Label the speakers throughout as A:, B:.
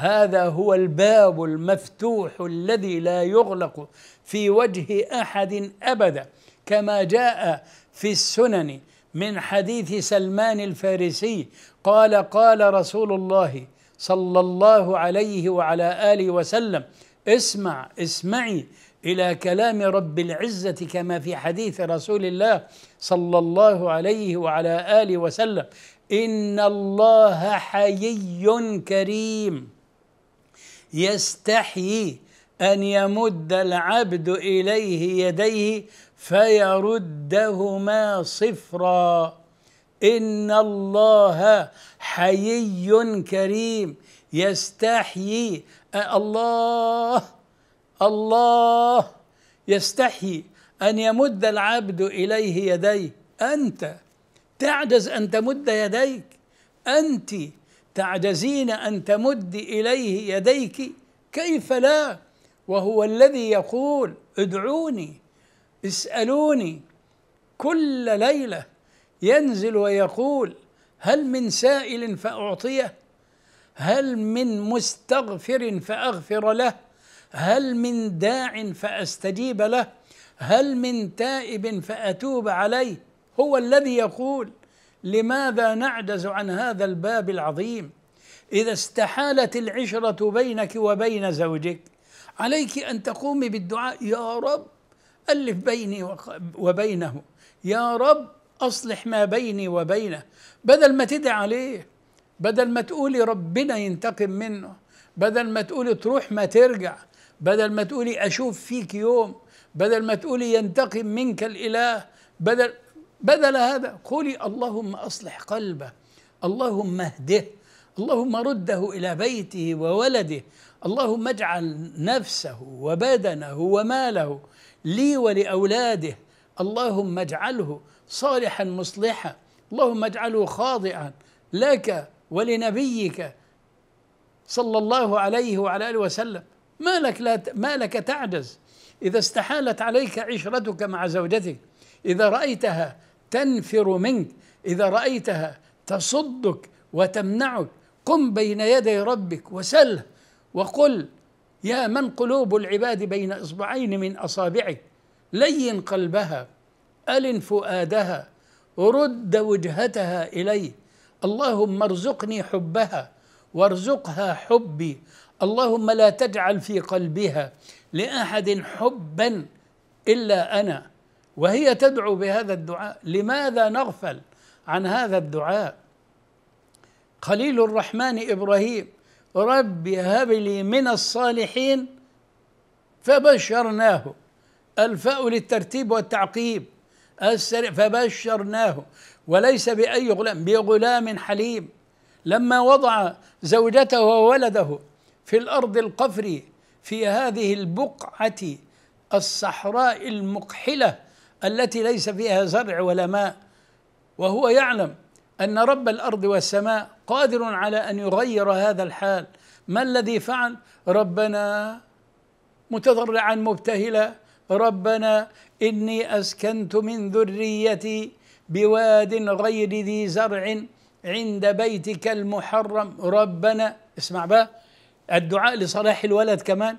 A: هذا هو الباب المفتوح الذي لا يغلق في وجه احد ابدا كما جاء في السنن من حديث سلمان الفارسي قال قال رسول الله صلى الله عليه وعلى اله وسلم اسمع اسمعي الى كلام رب العزه كما في حديث رسول الله صلى الله عليه وعلى اله وسلم ان الله حيي كريم يستحيي أن يمد العبد إليه يديه فيردهما صفرا إن الله حيي كريم يستحيي الله الله يستحيي أن يمد العبد إليه يديه أنت تعجز أن تمد يديك أنت تعجزين ان تمد اليه يديك كيف لا وهو الذي يقول ادعوني اسالوني كل ليله ينزل ويقول هل من سائل فاعطيه هل من مستغفر فاغفر له هل من داع فاستجيب له هل من تائب فاتوب عليه هو الذي يقول لماذا نعجز عن هذا الباب العظيم اذا استحالت العشره بينك وبين زوجك عليك ان تقومي بالدعاء يا رب الف بيني وبينه يا رب اصلح ما بيني وبينه بدل ما تدعي عليه بدل ما تقولي ربنا ينتقم منه بدل ما تقولي تروح ما ترجع بدل ما تقولي اشوف فيك يوم بدل ما تقولي ينتقم منك الاله بدل بدل هذا قولي اللهم اصلح قلبه اللهم اهده اللهم رده الى بيته وولده اللهم اجعل نفسه وبدنه وماله لي ولاولاده اللهم اجعله صالحا مصلحا اللهم اجعله خاضعا لك ولنبيك صلى الله عليه وعلى اله وسلم ما لك لا ما لك تعجز اذا استحالت عليك عشرتك مع زوجتك اذا رايتها تنفر منك إذا رأيتها تصدك وتمنعك قم بين يدي ربك وسله وقل يا من قلوب العباد بين إصبعين من أصابعك لين قلبها ألن فؤادها رد وجهتها إليه اللهم ارزقني حبها وارزقها حبي اللهم لا تجعل في قلبها لأحد حبا إلا أنا وهي تدعو بهذا الدعاء لماذا نغفل عن هذا الدعاء خليل الرحمن ابراهيم رب هب لي من الصالحين فبشرناه الفاء للترتيب والتعقيب فبشرناه وليس بأي غلام بغلام حليم لما وضع زوجته وولده في الأرض القفر في هذه البقعة الصحراء المقحلة التي ليس فيها زرع ولا ماء وهو يعلم ان رب الارض والسماء قادر على ان يغير هذا الحال ما الذي فعل ربنا متضرعا مبتهلا ربنا اني اسكنت من ذريتي بواد غير ذي زرع عند بيتك المحرم ربنا اسمع بقى الدعاء لصلاح الولد كمان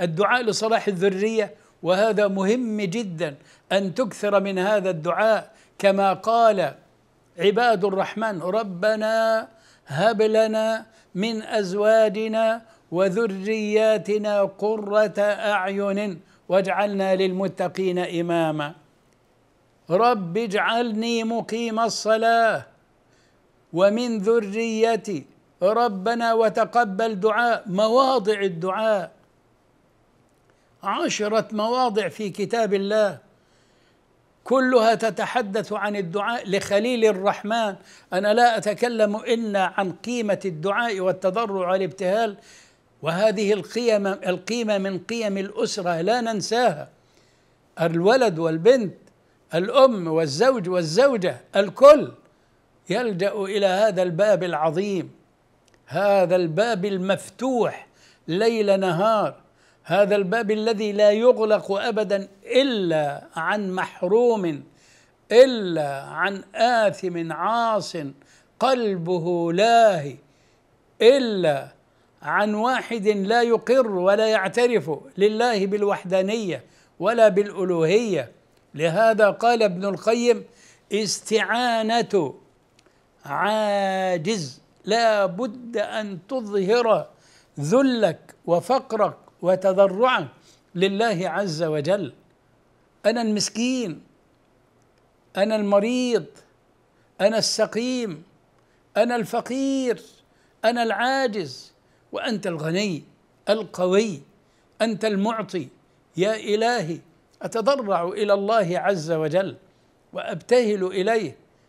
A: الدعاء لصلاح الذريه وهذا مهم جدا أن تكثر من هذا الدعاء كما قال عباد الرحمن ربنا هب لنا من أزواجنا وذرياتنا قرة أعين واجعلنا للمتقين إماما رب اجعلني مقيم الصلاة ومن ذريتي ربنا وتقبل دعاء مواضع الدعاء عشرة مواضع في كتاب الله كلها تتحدث عن الدعاء لخليل الرحمن أنا لا أتكلم إلا عن قيمة الدعاء والتضرع والابتهال وهذه القيم القيمة من قيم الأسرة لا ننساها الولد والبنت الأم والزوج والزوجة الكل يلجأ إلى هذا الباب العظيم هذا الباب المفتوح ليل نهار هذا الباب الذي لا يغلق ابدا الا عن محروم الا عن اثم عاص قلبه لاهي الا عن واحد لا يقر ولا يعترف لله بالوحدانيه ولا بالالوهيه لهذا قال ابن القيم استعانه عاجز لا بد ان تظهر ذلك وفقرك وتضرعا لله عز وجل انا المسكين انا المريض انا السقيم انا الفقير انا العاجز وانت الغني القوي انت المعطي يا الهي اتضرع الى الله عز وجل وابتهل اليه